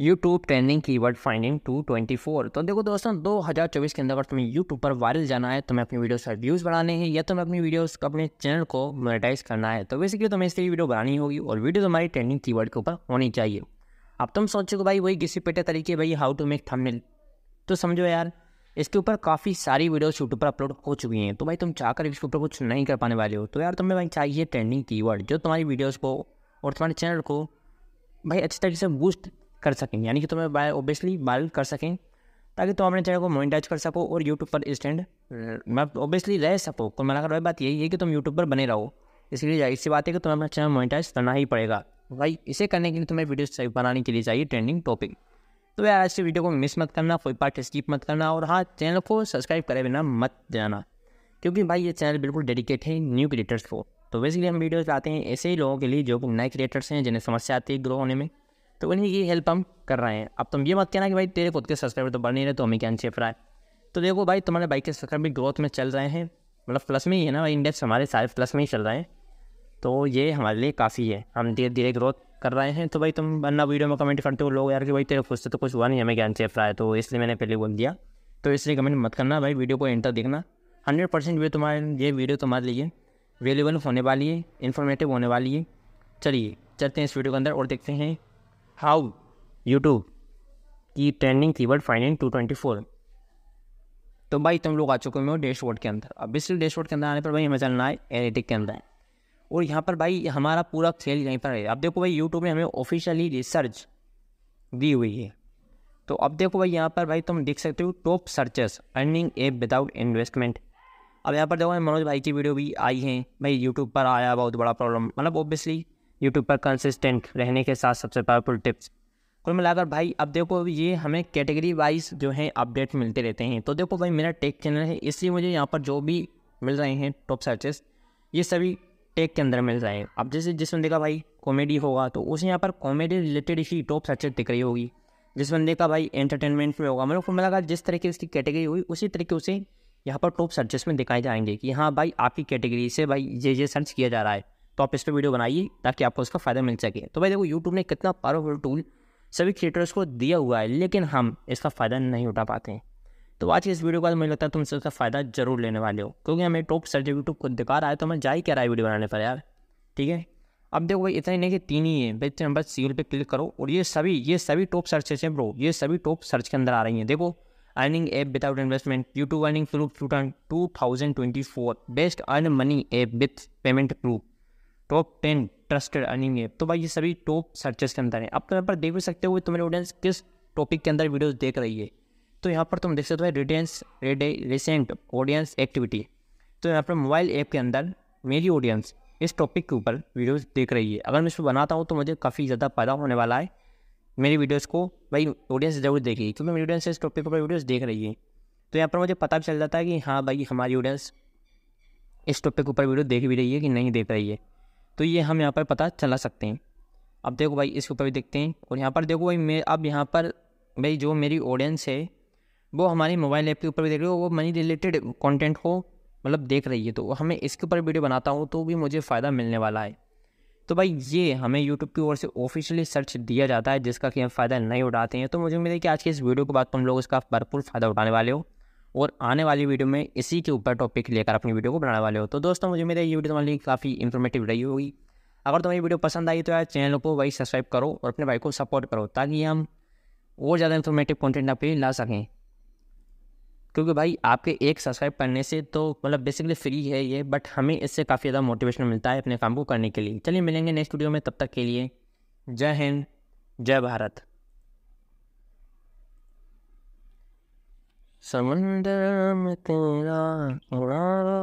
YouTube trending keyword finding 224 तो देखो दोस्तों 2024 के अंदर अगर तुम्हें यूट्यूब पर वायरल जाना है तुम्हें अपनी वीडियोस पर व्यूज़ बढ़ाने हैं या तुम्हें अपनी वीडियोस अपने चैनल को मोनेटाइज करना है तो बेसिकली तुम्हें इसलिए वीडियो बनानी होगी और वीडियो तुम्हारी ट्रेंडिंग कीवर्ड के ऊपर होनी चाहिए अब तुम सोचोगे भाई वही किसी पेटे तरीके भाई हाउ टू मेक थमिल तो समझो यार इसके ऊपर काफ़ी सारी वीडियोस यूट्यूब पर अपलोड हो चुकी हैं तो भाई तुम चाहकर इसके ऊपर कुछ नहीं कर पाने वाले हो तो यार तुम्हें भाई चाहिए ट्रेंडिंग कीवर्ड जो तुम्हारी वीडियोज़ को और तुम्हारे चैनल को भाई अच्छी तरीके से बूस्ट कर सकें यानी कि तुम्हें बाय ओबियसली बाल कर सकें ताकि तुम अपने चैनल को मोनिटाइज कर सको और यूट्यूब पर स्टैंड ओबियसली रह सको कुल मिलाकर वही बात यही है कि तुम यूट्यूब पर बने रहो इसलिए जाहिर सी बात है कि तुम्हें अपना चैनल मोनिटाइज करना ही पड़ेगा भाई इसे करने के लिए तुम्हें वीडियो बनाने के लिए चाहिए ट्रेंडिंग टॉपिक तो यार आज की वीडियो को मिस मत करना कोई पार्ट स्किप मत करना और हाँ चैनल को सब्सक्राइब करे बिना मत जाना क्योंकि भाई ये चैनल बिल्कुल डेडिकेट है न्यू क्रिएटर्स को तो बेसिकली हम वीडियोज़ लाते हैं ऐसे ही लोगों के लिए जो नए क्रिएटर्स हैं जिन्हें समस्या आती है ग्रो होने में तो उन्हीं की हेल्प हम कर रहे हैं अब तुम ये मत कहना कि भाई तेरे खुद के सब्सक्राइबर तो बढ़ नहीं रहे तो हमें क्या छिप रहा है तो देखो भाई तुम्हारे बाइक के सब्सक्राइबर ग्रोथ में चल रहे हैं मतलब प्लस में ही है ना भाई इंडेक्स हमारे सारे प्लस में ही चल रहे हैं तो ये हमारे लिए काफ़ी है हम धीरे धीरे ग्रोथ कर रहे हैं तो भाई तुम बनना वीडियो में कमेंट करते हो लोग यार कि भाई तेरे खुद से तो कुछ हुआ नहीं हमें ज्ञान सेफ रहा है तो इसलिए मैंने पहले बोल दिया तो इसलिए कमेंट मत करना भाई वीडियो को एंड तक देखना हंड्रेड परसेंट वे तुम्हारे ये वीडियो तुम्हारे लिए वेल्यूबल होने वाली है इन्फॉर्मेटिव होने वाली है चलिए चलते हैं इस वीडियो के अंदर और देखते हैं हाउ यूट्यूब की trending keyword finding two twenty four तो भाई तुम लोग आ चुके हो डैशबोर्ड के अंदर अब इस डैशबोर्ड के अंदर आने पर भाई हमें चलना है एनेटिक के अंदर और यहाँ पर भाई हमारा पूरा खेल यहीं पर है अब देखो भाई यूट्यूब ने हमें ऑफिशियली रिसर्च दी हुई है तो अब देखो भाई यहाँ पर भाई तुम देख सकते हो top searches earning app without investment अब यहाँ पर देखो मनोज भाई की वीडियो भी आई है भाई यूट्यूब पर आया बहुत बड़ा प्रॉब्लम मतलब ऑब्वियसली यूट्यूब पर कंसिस्टेंट रहने के साथ सबसे पावरफुल टिप्स कुल मिलाकर भाई अब देखो ये हमें कैटेगरी वाइज जो है अपडेट मिलते रहते हैं तो देखो भाई मेरा टेक चैनल है इसलिए मुझे यहाँ पर जो भी मिल रहे हैं टॉप सर्चेस ये सभी टेक के अंदर मिल रहे हैं अब जैसे जिस बंदे का भाई कॉमेडी होगा तो उसे यहाँ पर कॉमेडी रिलेटेड ही टॉप सर्चेस दिख रही होगी जिस बंदे का भाई एंटरटेनमेंट में होगा मतलब कुल मिलाकर जिस तरीके उसकी कैटेगरी हुई उसी तरीके उसे यहाँ पर टॉप सर्चेस में दिखाए जाएंगे कि हाँ भाई आपकी कैटेगरी से भाई ये ये सर्च किया जा रहा है तो आप इस पर वीडियो बनाइए ताकि आपको इसका फ़ायदा मिल सके तो भाई देखो यूट्यूब ने कितना पावरफुल टूल सभी क्रिएटर्स को दिया हुआ है लेकिन हम इसका फ़ायदा नहीं उठा पाते हैं तो आज इस वीडियो के बाद मुझे लगता है तुम इसका फ़ायदा जरूर लेने वाले हो क्योंकि हमें टॉप सर्च यूट्यूब को दिखा रहा है तो हमें जा ही क्या रहा है वीडियो बनाने पर यार ठीक है अब देखो भाई इतना ही नहीं कि तीन ही है भाई तुम बस सील पे क्लिक करो और ये सभी ये सभी टॉप सर्चेस हैं ब्रो ये सभी टॉप सर्च के अंदर आ रही हैं देखो earning app without investment YouTube earning proof two thousand twenty four best earn money app with payment proof top ten trusted earning app तो भाई ये सभी टॉप सर्चेस के अंदर है अब तुम यहाँ पर देख भी सकते हो तुम्हारी ऑडियंस किस टॉपिक के अंदर वीडियोस देख रही है तो यहाँ पर तुम देख सकते हो रिटेंस रेडे रिसेंट ऑडियंस एक्टिविटी तो यहाँ पर मोबाइल ऐप के अंदर मेरी ऑडियंस इस टॉपिक के ऊपर वीडियोस देख रही है अगर मैं इसको बनाता हूँ तो मुझे काफ़ी ज़्यादा फ़ायदा होने वाला है मेरी वीडियोस को भाई ऑडियंस ज़रूर देखेगी क्योंकि मेरी ऑडियंस इस टॉपिक पर वीडियोस देख रही है तो यहाँ पर मुझे पता भी चल जाता है कि हाँ भाई हमारी ऑडियंस इस टॉपिक के ऊपर वीडियो देख भी रही है कि नहीं देख रही है तो ये हम यहाँ पर पता चला सकते हैं अब देखो भाई इसके ऊपर भी देखते हैं और यहाँ पर देखो भाई मैं अब यहाँ पर भाई जो मेरी ऑडियंस है वो हमारे मोबाइल ऐप के ऊपर भी देख रही हो वो मनी रिलेटेड कंटेंट को मतलब देख रही है तो हमें इसके ऊपर वीडियो बनाता हूँ तो भी मुझे फ़ायदा मिलने वाला है तो भाई ये हमें यूट्यूब की ओर से ऑफिशियली सर्च दिया जाता है जिसका कि हम फ़ायदा नहीं उठाते हैं तो मुझे उम्मीद है कि आज के इस वीडियो के बाद तुम लोग इसका भरपूर फ़ायदा उठाने वाले हो और आने वाली वीडियो में इसी के ऊपर टॉपिक लेकर अपनी वीडियो को बनाने वाले हो तो दोस्तों मुझे मेरे ये वीडियो तुम्हारे लिए काफ़ी इन्फॉर्मेटिव रही होगी अगर तुम्हें वीडियो पसंद आई तो यार चैनल को वही सब्सक्राइब करो और अपने भाई को सपोर्ट करो ताकि हम और ज़्यादा इन्फॉर्मेटिव कॉन्टेंट अपने ला सकें क्योंकि भाई आपके एक सब्सक्राइब करने से तो मतलब बेसिकली फ्री है ये बट हमें इससे काफ़ी ज़्यादा मोटिवेशन मिलता है अपने काम को करने के लिए चलिए मिलेंगे नेक्स्ट वीडियो में तब तक के लिए जय हिंद जय भारत समंदर में तेरा उड़ाना